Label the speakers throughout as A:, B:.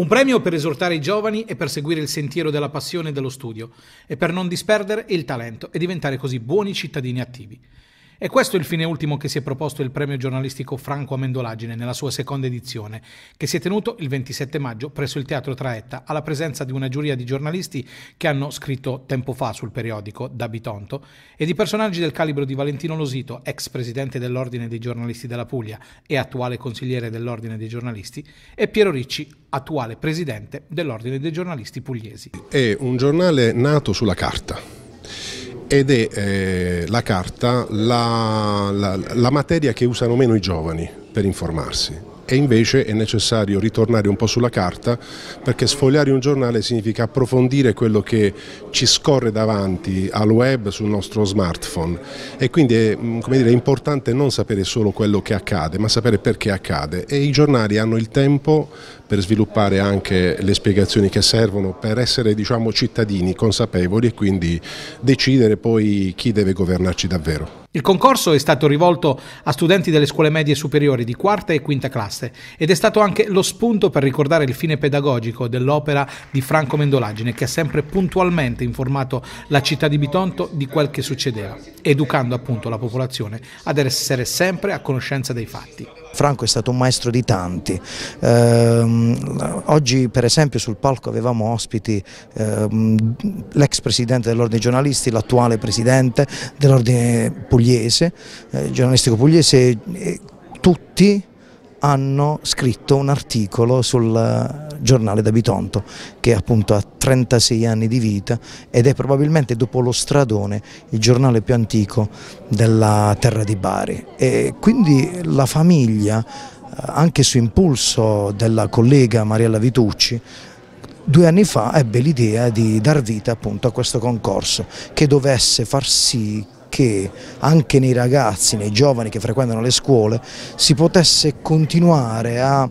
A: Un premio per esortare i giovani e per seguire il sentiero della passione e dello studio, e per non disperdere il talento e diventare così buoni cittadini attivi. E questo è il fine ultimo che si è proposto il premio giornalistico Franco Amendolagine nella sua seconda edizione, che si è tenuto il 27 maggio presso il Teatro Traetta, alla presenza di una giuria di giornalisti che hanno scritto tempo fa sul periodico da Bitonto e di personaggi del calibro di Valentino Losito, ex presidente dell'Ordine dei giornalisti della Puglia e attuale consigliere dell'Ordine dei giornalisti, e Piero Ricci, attuale presidente dell'Ordine dei giornalisti pugliesi.
B: È un giornale nato sulla carta ed è eh, la carta la, la, la materia che usano meno i giovani per informarsi e invece è necessario ritornare un po' sulla carta perché sfogliare un giornale significa approfondire quello che ci scorre davanti al web sul nostro smartphone e quindi è, mm, dire, è importante non sapere solo quello che accade ma sapere perché accade e i giornali hanno il tempo per sviluppare anche le spiegazioni che servono per essere diciamo, cittadini consapevoli e quindi decidere poi chi deve governarci davvero.
A: Il concorso è stato rivolto a studenti delle scuole medie superiori di quarta e quinta classe ed è stato anche lo spunto per ricordare il fine pedagogico dell'opera di Franco Mendolagine che ha sempre puntualmente informato la città di Bitonto di quel che succedeva, educando appunto la popolazione ad essere sempre a conoscenza dei fatti.
C: Franco è stato un maestro di tanti. Ehm, oggi per esempio sul palco avevamo ospiti ehm, l'ex presidente dell'Ordine giornalisti, l'attuale presidente dell'Ordine pugliese, eh, giornalistico pugliese, eh, tutti hanno scritto un articolo sul giornale da Bitonto che appunto ha 36 anni di vita ed è probabilmente dopo lo Stradone il giornale più antico della terra di Bari e quindi la famiglia eh, anche su impulso della collega Mariella Vitucci due anni fa ebbe l'idea di dar vita appunto a questo concorso che dovesse far sì che anche nei ragazzi, nei giovani che frequentano le scuole si potesse continuare a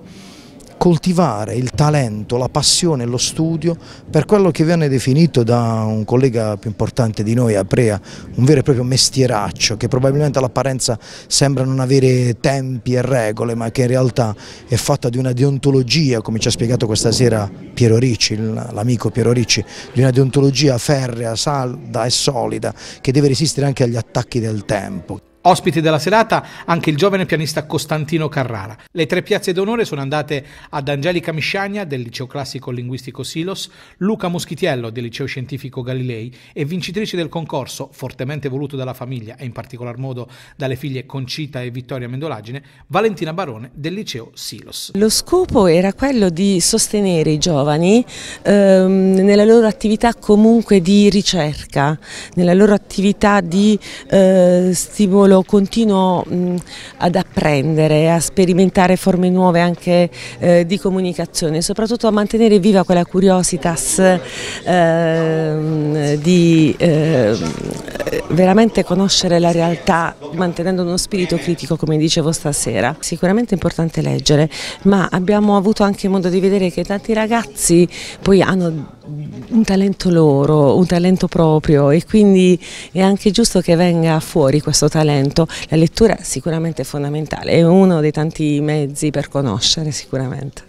C: coltivare il talento, la passione, lo studio per quello che viene definito da un collega più importante di noi, Aprea, un vero e proprio mestieraccio che probabilmente all'apparenza sembra non avere tempi e regole ma che in realtà è fatta di una deontologia, come ci ha spiegato questa sera Piero Ricci, l'amico Piero Ricci, di una deontologia ferrea, salda e solida che deve resistere anche agli attacchi del tempo.
A: Ospiti della serata anche il giovane pianista Costantino Carrara. Le tre piazze d'onore sono andate ad Angelica Misciagna del Liceo Classico Linguistico Silos, Luca Moschitiello del Liceo Scientifico Galilei e vincitrice del concorso, fortemente voluto dalla famiglia e in particolar modo dalle figlie Concita e Vittoria Mendolagine, Valentina Barone del Liceo Silos.
D: Lo scopo era quello di sostenere i giovani ehm, nella loro attività comunque di ricerca, nella loro attività di eh, stimolo io continuo mh, mm, ad apprendere, a sperimentare forme nuove anche eh, di comunicazione, soprattutto a mantenere viva quella curiositas eh, di ehm, eh, veramente conoscere la realtà mantenendo uno spirito critico come dicevo stasera. Sicuramente è importante leggere, ma abbiamo avuto anche modo di vedere che tanti ragazzi poi hanno un talento loro, un talento proprio e quindi è anche giusto che venga fuori questo talento. La lettura sicuramente è fondamentale, è uno dei tanti mezzi per conoscere sicuramente.